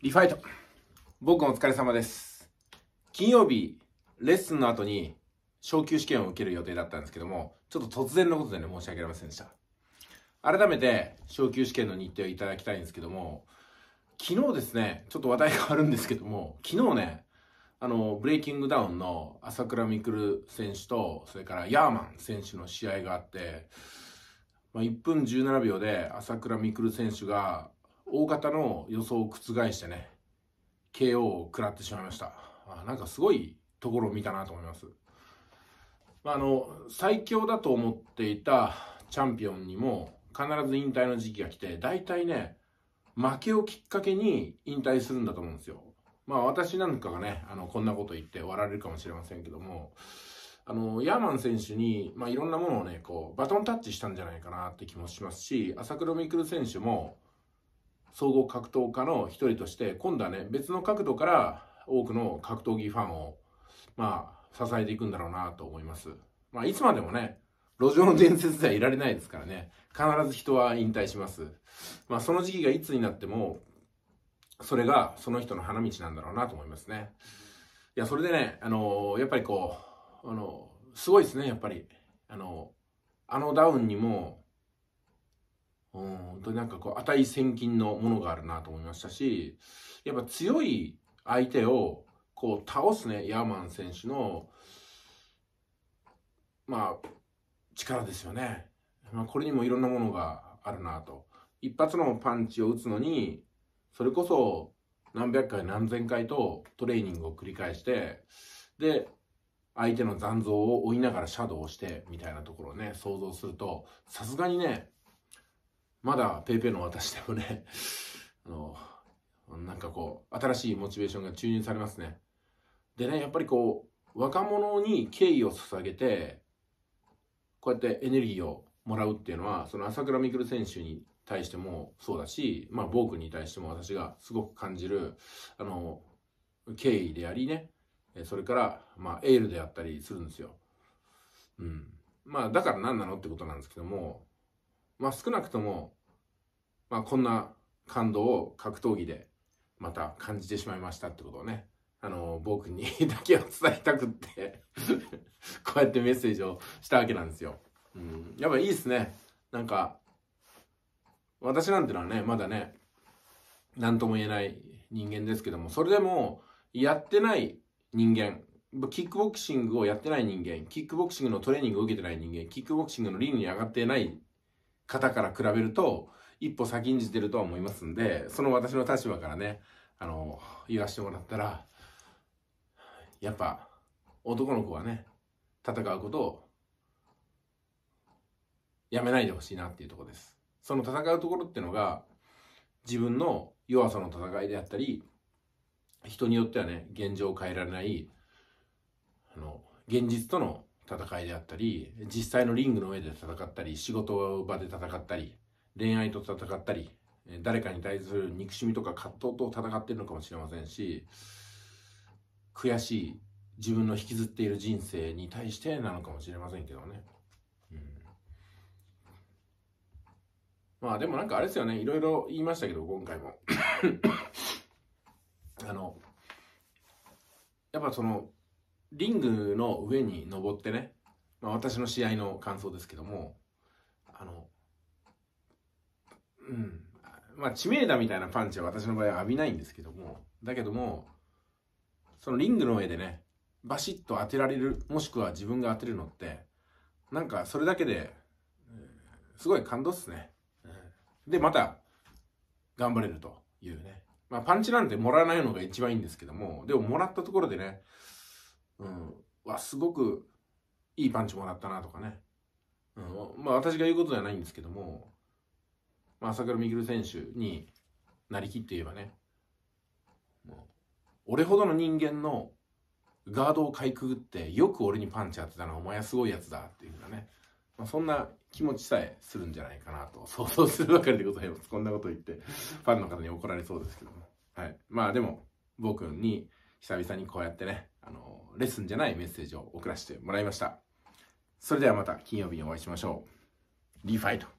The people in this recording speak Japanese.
リファイト。僕お疲れ様です。金曜日、レッスンの後に昇級試験を受ける予定だったんですけども、ちょっと突然のことでね、申し訳ありませんでした。改めて、昇級試験の日程をいただきたいんですけども、昨日ですね、ちょっと話題変わるんですけども、昨日ね、あの、ブレイキングダウンの朝倉未来選手と、それからヤーマン選手の試合があって、まあ、1分17秒で朝倉未来選手が大型の予想を覆してね、KO を食らってしまいました。あなんかすごいところを見たなと思います。まあ、あの、最強だと思っていたチャンピオンにも必ず引退の時期が来て、大体ね、負けをきっかけに引退するんだと思うんですよ。まあ私なんかがね、あの、こんなこと言って終われるかもしれませんけども、あの、ヤーマン選手に、まあ、いろんなものをね、こう、バトンタッチしたんじゃないかなって気もしますし、朝倉未来選手も、総合格闘家の一人として、今度はね、別の角度から多くの格闘技ファンを、まあ、支えていくんだろうなと思います。まあ、いつまでもね、路上の伝説ではいられないですからね、必ず人は引退します。まあ、その時期がいつになっても、それがその人の花道なんだろうなと思いますね。いや、それでね、あのー、やっぱりこう、あのー、すごいですね、やっぱり。あのー、あのダウンにも、うんとなんかこう値千金のものがあるなと思いましたしやっぱ強い相手をこう倒すねヤーマン選手のまあ力ですよね、まあ、これにもいろんなものがあるなと一発のパンチを打つのにそれこそ何百回何千回とトレーニングを繰り返してで相手の残像を追いながらシャドウをしてみたいなところをね想像するとさすがにねまだ PayPay の私でもね、あの、なんかこう、新しいモチベーションが注入されますね。でね、やっぱりこう、若者に敬意を捧げて、こうやってエネルギーをもらうっていうのは、その朝倉未来選手に対してもそうだし、まあ、僕君に対しても私がすごく感じる、あの、敬意でありね、それから、まあ、エールであったりするんですよ。うん。まあ、だから何なのってことなんですけども、まあ、少なくとも、まあ、こんな感動を格闘技でまた感じてしまいましたってことをね、あの、僕にだけは伝えたくって こうやってメッセージをしたわけなんですよ。うん、やっぱいいっすね。なんか、私なんてのはね、まだね、何とも言えない人間ですけども、それでも、やってない人間、キックボクシングをやってない人間、キックボクシングのトレーニングを受けてない人間、キックボクシングのリングに上がってない方から比べると、一歩先んじてるとは思いますんで、その私の立場からね、あの、言わしてもらったら、やっぱ、男の子はね、戦うことを、やめないでほしいなっていうとこです。その戦うところっていうのが、自分の弱さの戦いであったり、人によってはね、現状を変えられない、あの、現実との戦いであったり、実際のリングの上で戦ったり、仕事場で戦ったり、恋愛と戦ったり、誰かに対する憎しみとか葛藤と戦ってるのかもしれませんし、悔しい自分の引きずっている人生に対してなのかもしれませんけどね。うん、まあでもなんかあれですよね、いろいろ言いましたけど、今回も。あの、やっぱその、リングの上に登ってね、まあ、私の試合の感想ですけども、あの、うん、まあ、知名度みたいなパンチは私の場合は浴びないんですけども、だけども、そのリングの上でね、バシッと当てられる、もしくは自分が当てるのって、なんかそれだけで、すごい感動っすね。で、また、頑張れるというね。まあ、パンチなんてもらわないのが一番いいんですけども、でももらったところでね、うん、わ、すごくいいパンチもらったなとかね。うん、まあ、私が言うことではないんですけども、まあ、朝倉未来選手になりきって言えばね、もう、俺ほどの人間のガードをかいくぐって、よく俺にパンチ当てたのはお前はすごいやつだっていうふうなね、まあ、そんな気持ちさえするんじゃないかなと想像するばかりでございます。こんなこと言って、ファンの方に怒られそうですけども。はい。まあでも、僕に久々にこうやってね、あの、レッスンじゃないメッセージを送らせてもらいました。それではまた金曜日にお会いしましょう。リファイト。